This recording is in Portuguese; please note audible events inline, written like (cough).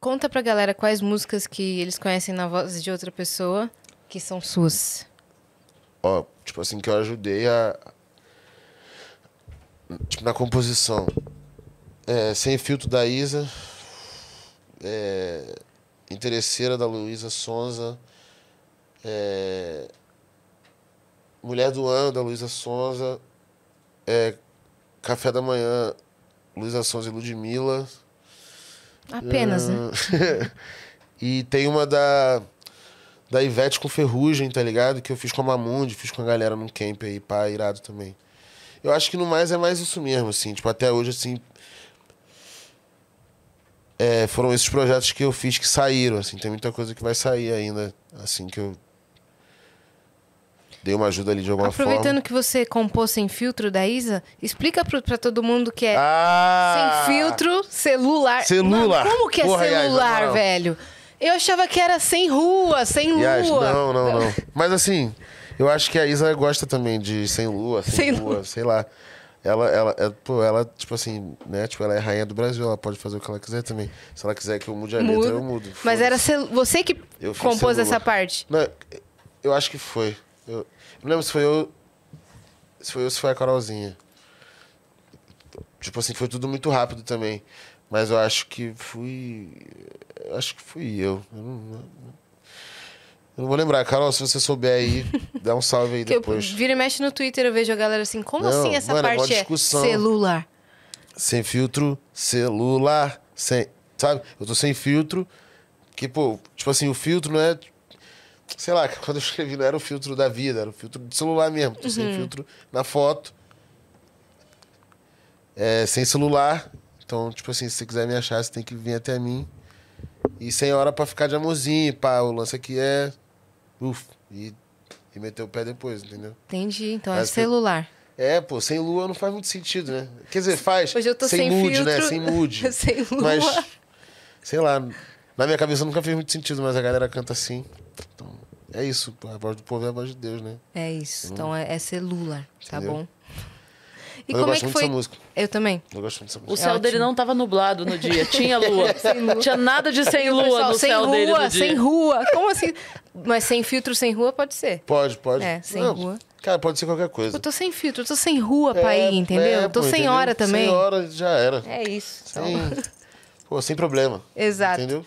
Conta pra galera quais músicas que eles conhecem na voz de outra pessoa que são suas. Ó, tipo assim, que eu ajudei a. Tipo, na composição. É, Sem Filtro da Isa. É, Interesseira da Luísa Sonza. É, Mulher do Ano da Luísa Sonza. É, Café da Manhã, Luísa Sonza e Ludmilla. Apenas, né? (laughs) e tem uma da da Ivete com Ferrugem, tá ligado? Que eu fiz com a Mamundi, fiz com a galera num camp aí, pá, irado também. Eu acho que no mais é mais isso mesmo, assim. Tipo, até hoje, assim. É, foram esses projetos que eu fiz que saíram, assim. Tem muita coisa que vai sair ainda, assim, que eu. Dei uma ajuda ali de alguma Aproveitando forma. Aproveitando que você compôs Sem Filtro da Isa, explica pra, pra todo mundo que é ah, Celular. Celular. Mano, como que é Porra, celular, velho? Eu achava que era sem rua, sem lua. não, não, não. Mas assim, eu acho que a Isa gosta também de sem lua, sem, sem lua, lua, sei lá. Ela, ela, é, pô, ela, tipo assim, né? Tipo, ela é rainha do Brasil, ela pode fazer o que ela quiser também. Se ela quiser que eu mude a letra, eu mudo. Mas era você que compôs celular. essa parte? Não, eu acho que foi. Eu... eu não lembro se foi eu. Se foi eu, se foi a Carolzinha. Tipo assim, foi tudo muito rápido também. Mas eu acho que fui. Acho que fui eu. Eu não, eu não vou lembrar. Carol, se você souber aí, (laughs) dá um salve aí depois. Eu vira e mexe no Twitter, eu vejo a galera assim, como não, assim essa mano, é parte é celular? Sem filtro, celular, sem. Sabe? Eu tô sem filtro. Que, pô, tipo assim, o filtro não é sei lá, (laughs) quando eu escrevi, não era o filtro da vida, era o filtro de celular mesmo. Uhum. Sem filtro na foto. É, sem celular. Então, tipo assim, se você quiser me achar, você tem que vir até mim. E sem hora pra ficar de amorzinho, pá. O lance aqui é. Uf, e, e meter o pé depois, entendeu? Entendi. Então é Mas é celular. Que... É, pô, sem lua não faz muito sentido, né? Quer dizer, faz. Hoje eu tô sem, sem mood, né? filtro. né? Sem mood. (laughs) sem lua. Mas, sei lá, na minha cabeça nunca fez muito sentido, mas a galera canta assim. Então, é isso. A voz do povo é a voz de Deus, né? É isso. Hum. Então é, é celular, tá Entendeu? tá bom? E eu como é que foi? Eu também. Eu gosto muito dessa música. O céu é dele não estava nublado no dia. (laughs) Tinha lua. lua. Tinha nada de sem lua no sem céu rua, dele Sem rua, Como assim? Mas sem filtro, sem rua, pode ser. Pode, pode. É, sem não, rua. Cara, pode ser qualquer coisa. Eu tô sem filtro, eu tô sem rua é, pra ir, é, entendeu? É, tô pô, sem entendeu? hora também. Sem hora já era. É isso. Sem, pô, sem problema. Exato. Entendeu?